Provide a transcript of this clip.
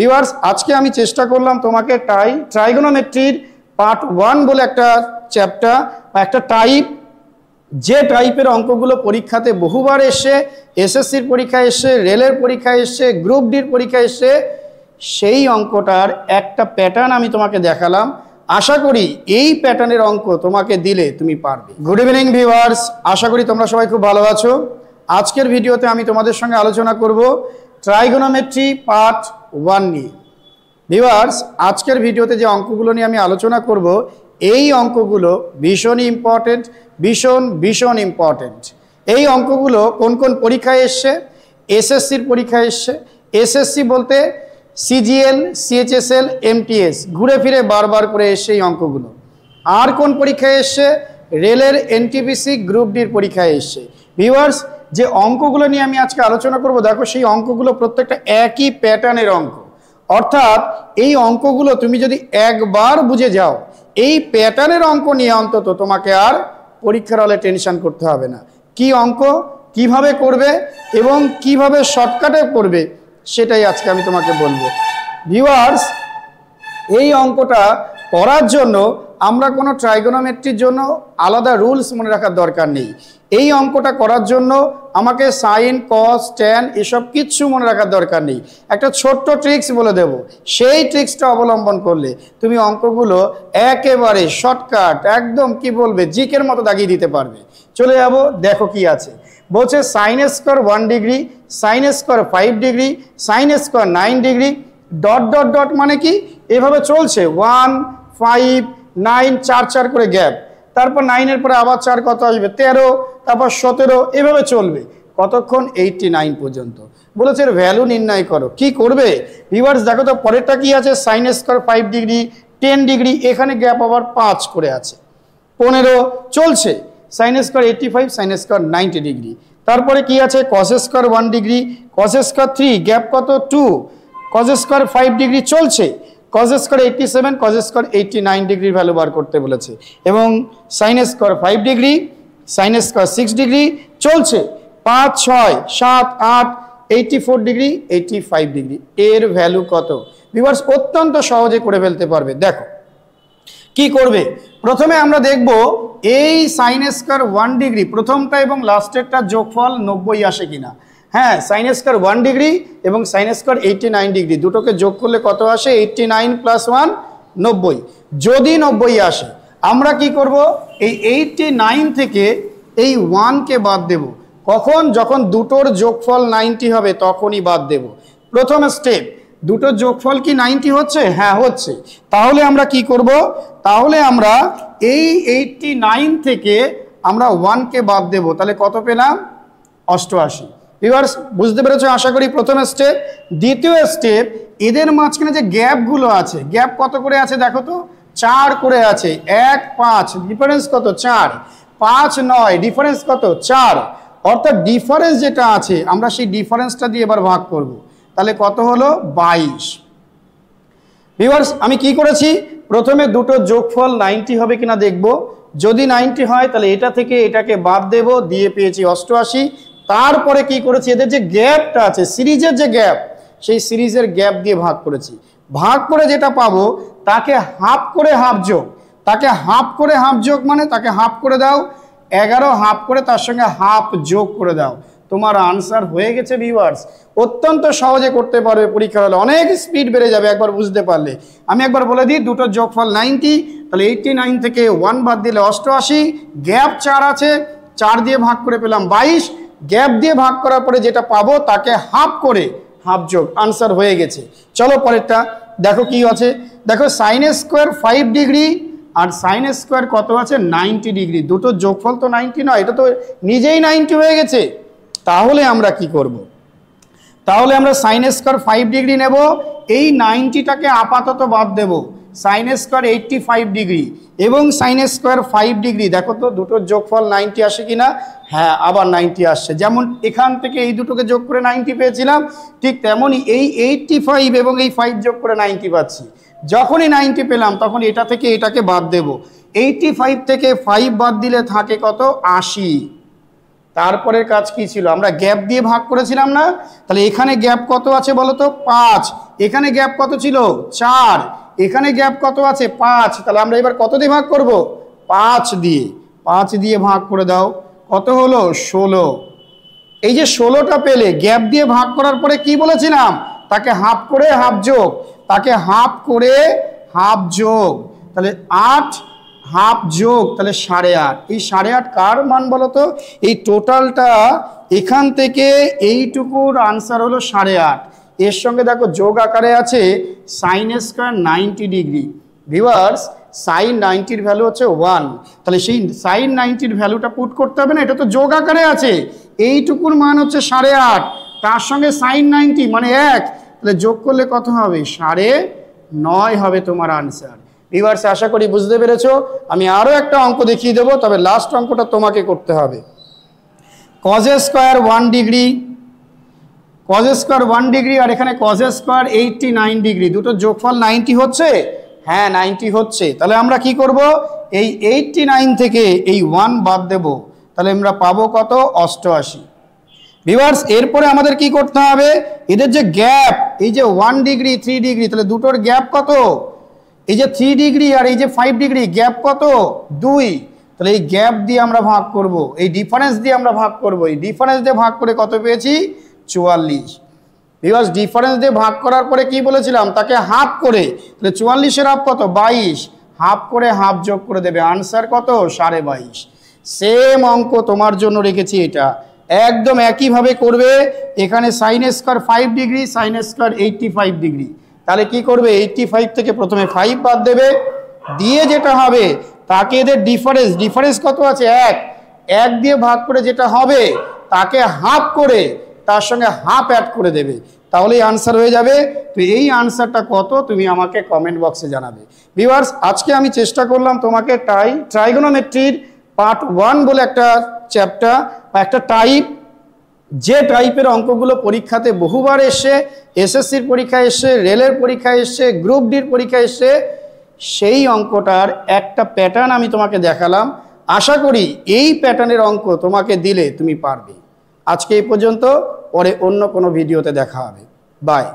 Viewers আজকে আমি চেষ্টা করলাম তোমাকে টাই ট্রাইগোনোমেট্রির পার্ট ওয়ান বলে একটা চ্যাপ্টার বা একটা টাইপ যে টাইপের অঙ্কগুলো পরীক্ষাতে বহুবার এসে এসএসসির পরীক্ষায় এসে রেলের পরীক্ষা এসে গ্রুপ ডির পরীক্ষায় এসে সেই অঙ্কটার একটা প্যাটার্ন আমি তোমাকে দেখালাম আশা করি এই প্যাটার্নের অঙ্ক তোমাকে দিলে তুমি পারবে গুড ইভিনিং ভিওয়ার্স আশা করি তোমরা সবাই খুব ভালো আছো আজকের ভিডিওতে আমি তোমাদের সঙ্গে আলোচনা করব ট্রাইগোনোমেট্রি পার্ট ওয়ান নিয়ে ভিওয়ার্স আজকের ভিডিওতে যে অঙ্কগুলো নিয়ে আমি আলোচনা করব এই অঙ্কগুলো ভীষণ ইম্পর্টেন্ট ভীষণ ভীষণ ইম্পর্টেন্ট এই অঙ্কগুলো কোন কোন পরীক্ষায় এসছে এসএসসির পরীক্ষায় এসছে এসএসসি বলতে সিজিএল সিএচএসএল এমটিএস ঘুরে ফিরে বারবার করে এসছে এই অঙ্কগুলো আর কোন পরীক্ষায় এসছে রেলের এনটিপিসি গ্রুপ ডির পরীক্ষায় এসছে ভিউয়ার্স যে অঙ্কগুলো নিয়ে আমি আজকে আলোচনা করব দেখো সেই অঙ্কগুলো প্রত্যেকটা একই প্যাটার্নের অঙ্ক অর্থাৎ এই অঙ্কগুলো তুমি যদি একবার বুঝে যাও এই প্যাটার্নের অঙ্ক নিয়ে অন্তত তোমাকে আর পরীক্ষার হলে টেনশন করতে হবে না কি অঙ্ক কিভাবে করবে এবং কিভাবে শর্টকাটে করবে সেটাই আজকে আমি তোমাকে বলবো ভিউয়ার্স এই অঙ্কটা করার জন্য আমরা কোনো ট্রাইগোনোমেট্রির জন্য আলাদা রুলস মনে রাখার দরকার নেই এই অঙ্কটা করার জন্য আমাকে সাইন কস ট্যান এসব কিচ্ছু মনে রাখার দরকার নেই একটা ছোট্ট ট্রিক্স বলে দেব সেই ট্রিক্সটা অবলম্বন করলে তুমি অঙ্কগুলো একেবারে শর্টকাট একদম কি বলবে জিকের মতো দাগিয়ে দিতে পারবে চলে যাব দেখো কি আছে বলছে sine square one degree sine square five degree sine square nine degree dot dot dot মানে কি এভাবে চলছে ওয়ান ফাইভ নাইন চার চার করে গ্যাপ তারপর নাইনের পরে আবার চার কত আসবে তেরো তারপর সতেরো এভাবে চলবে কতক্ষণ এইটটি নাইন পর্যন্ত বলেছে এর ভ্যালু নির্ণয় করো কি করবে রিভার্স দেখো তো পরেরটা কী আছে sine square five degree ten degree এখানে গ্যাপ আবার পাঁচ করে আছে পনেরো চলছে sine square eighty five sine square ninety degree তারপরে কি আছে cos square one degree cos square three gap কত two cos square five degree চলছে cos square eighty seven cos square eighty nine ডিগ্রির ভ্যালু বার করতে বলেছে এবং sine square five degree sine square six degree চলছে পাঁচ ছয় সাত আট eighty four degree eighty five degree এর ভ্যালু কত ভিভার্স অত্যন্ত সহজে করে ফেলতে পারবে দেখো কি করবে প্রথমে আমরা দেখব এই সাইন স্কোয়ার ওয়ান ডিগ্রি প্রথমটা এবং লাস্টেরটা যোগফল নব্বই আসে কিনা হ্যাঁ সাইন স্কোয়ার ওয়ান ডিগ্রি এবং sine square eighty nine degree দুটোকে যোগ করলে কত আসে এইটটি নাইন প্লাস ওয়ান নব্বই যদি নব্বই আসে আমরা কি করব এই এইটটি নাইন থেকে এই ওয়ানকে বাদ দেব কখন যখন দুটোর যোগফল নাইনটি হবে তখনই বাদ দেব প্রথম স্টেপ দুটো যোগফল কি নাইনটি হচ্ছে হ্যাঁ হচ্ছে তাহলে আমরা কি করব তাহলে আমরা এই এইটটি নাইন থেকে আমরা ওয়ানকে বাদ দেব তাহলে কত পেলাম অষ্টআশি ভিউয়ার্স বুঝতে পেরেছো আশা করি প্রথম স্টেপ দ্বিতীয় স্টেপ এদের মাঝখানে যে গ্যাপগুলো আছে গ্যাপ কত করে আছে দেখো তো চার করে আছে এক পাঁচ ডিফারেন্স কত চার পাঁচ নয় ডিফারেন্স কত চার অর্থাৎ ডিফারেন্স যেটা আছে আমরা সেই ডিফারেন্সটা দিয়ে এবার ভাগ করব। তাহলে কত হলো বাইশ ভিউয়ার্স আমি কি করেছি প্রথমে দুটো যোগফল নাইনটি হবে কিনা দেখব যদি নাইনটি হয় তাহলে এটা থেকে এটাকে বাদ দেব দিয়ে পেয়েছি অষ্টআশি তারপরে কি করেছি এদের যে গ্যাপটা আছে সিরিজের যে গ্যাপ সেই সিরিজের গ্যাপ দিয়ে ভাগ করেছি ভাগ করে যেটা পাবো তাকে হাফ করে হাফ যোগ তাকে হাফ করে হাফ যোগ মানে তাকে হাফ করে দাও এগারো হাফ করে তার সঙ্গে হাফ যোগ করে দাও তোমার আনসার হয়ে গেছে ভিউয়ার্স অত্যন্ত সহজে করতে পারবে পরীক্ষা হলে অনেক স্পিড বেড়ে যাবে একবার বুঝতে পারলে আমি একবার বলে দিই দুটোর যোগফল নাইনটি তাহলে এইটটি নাইন থেকে ওয়ান বাদ দিলে অষ্টআশি গ্যাপ চার আছে চার দিয়ে ভাগ করে পেলাম বাইশ গ্যাপ দিয়ে ভাগ করার পরে যেটা পাবো তাকে হাফ করে হাফ যোগ আনসার হয়ে গেছে চলো পরেরটা দেখো কি আছে দেখো সাইন স্কোয়ার ফাইভ ডিগ্রি আর সাইন স্কোয়ার কত আছে নাইনটি ডিগ্রি দুটো যোগফল তো নাইনটি নয় এটা তো নিজেই নাইনটি হয়ে গেছে তাহলে আমরা কি করব। তাহলে আমরা সাইন স্কোয়ার ফাইভ ডিগ্রি নেব এই নাইনটিটাকে আপাতত বাদ দেব sine square eighty five degree এবং সাইন স্কোয়ার ফাইভ ডিগ্রি দেখো তো দুটোর যোগফল নাইনটি আসে কি না হ্যাঁ আবার নাইনটি আসছে যেমন এখান থেকে এই দুটোকে যোগ করে নাইনটি পেয়েছিলাম ঠিক তেমনই এই এইটটি ফাইভ এবং এই ফাইভ যোগ করে নাইনটি পাচ্ছি যখনই নাইনটি পেলাম তখন এটা থেকে এটাকে বাদ দেব এইটটি ফাইভ থেকে ফাইভ বাদ দিলে থাকে কত আশি তারপরের কাজ কি ছিল আমরা গ্যাপ দিয়ে ভাগ করেছিলাম না তাহলে এখানে গ্যাপ কত আছে বলো তো পাঁচ এখানে গ্যাপ কত ছিল চার এখানে গ্যাপ কত আছে পাঁচ তাহলে আমরা এবার কত দিয়ে ভাগ করব পাঁচ দিয়ে পাঁচ দিয়ে ভাগ করে দাও কত হলো ষোলো এই যে ষোলোটা পেলে গ্যাপ দিয়ে ভাগ করার পরে কি বলেছিলাম তাকে হাফ করে হাফ যোগ তাকে হাফ করে হাফ যোগ তাহলে আট হাফ যোগ তাহলে সাড়ে আট এই সাড়ে আট কার মান বলো তো এই টোটালটা এখান থেকে এইটুকুর আনসার হলো সাড়ে আট এর সঙ্গে দেখো যোগ আকারে আছে sine square ninety degree viewers sine নাইনটির ভ্যালু হচ্ছে ওয়ান তাহলে সেই সাইন নাইনটির ভ্যালুটা পুট করতে হবে না এটা তো যোগ আকারে আছে এইটুকুর মান হচ্ছে সাড়ে আট তার সঙ্গে সাইন নাইনটি মানে এক তাহলে যোগ করলে কত হবে সাড়ে নয় হবে তোমার আনসার রিভার্সে আশা করি বুঝতে পেরেছ আমি আরও একটা অঙ্ক দেখিয়ে দেবো তবে লাস্ট অঙ্কটা তোমাকে করতে হবে cos square one degree cos square one degree আর এখানে cos square eighty nine degree দুটো যোগফল নাইনটি হচ্ছে হ্যাঁ নাইনটি হচ্ছে তাহলে আমরা কি করব এই এইটটি নাইন থেকে এই ওয়ান বাদ দেব তাহলে আমরা পাবো কত অষ্টআশি বিভার্স এরপরে আমাদের কি করতে হবে এদের যে গ্যাপ এই যে ওয়ান ডিগ্রি থ্রি ডিগ্রি তাহলে দুটোর গ্যাপ কত এই যে থ্রি ডিগ্রি আর এই যে ফাইভ ডিগ্রি গ্যাপ কত দুই তাহলে এই গ্যাপ দিয়ে আমরা ভাগ করব এই ডিফারেন্স দিয়ে আমরা ভাগ করব এই ডিফারেন্স দিয়ে ভাগ করে কত পেয়েছি চুয়াল্লিশ বিকজ ডিফারেন্স দিয়ে ভাগ করার পরে কি বলেছিলাম তাকে হাফ করে তাহলে চুয়াল্লিশের হাফ কত বাইশ হাফ করে হাফ যোগ করে দেবে আনসার কত সাড়ে বাইশ সেম অঙ্ক তোমার জন্য রেখেছি এটা একদম একইভাবে করবে এখানে sine square five degree sine square eighty five degree তাহলে কি করবে এইটটি ফাইভ থেকে প্রথমে ফাইভ বাদ দেবে দিয়ে যেটা হবে তাকে এদের ডিফারেন্স ডিফারেন্স কত আছে এক এক দিয়ে ভাগ করে যেটা হবে তাকে হাফ করে তার সঙ্গে হাফ অ্যাড করে দেবে তাহলেই আনসার হয়ে যাবে তো এই আনসারটা কত তুমি আমাকে কমেন্ট বক্সে জানাবে ভিভার্স আজকে আমি চেষ্টা করলাম তোমাকে টাই ট্রাইগোনোমেট্রির পার্ট ওয়ান বলে একটা চ্যাপ্টার বা একটা টাইপ যে টাইপের অঙ্কগুলো পরীক্ষাতে বহুবার এসে এসএসসির পরীক্ষা এসে রেলের পরীক্ষা এসে গ্রুপ ডির পরীক্ষায় এসে সেই অঙ্কটার একটা প্যাটার্ন আমি তোমাকে দেখালাম আশা করি এই প্যাটার্নের অঙ্ক তোমাকে দিলে তুমি পারবে আজকে এই পর্যন্ত পরে অন্য কোনো ভিডিওতে দেখা হবে বাই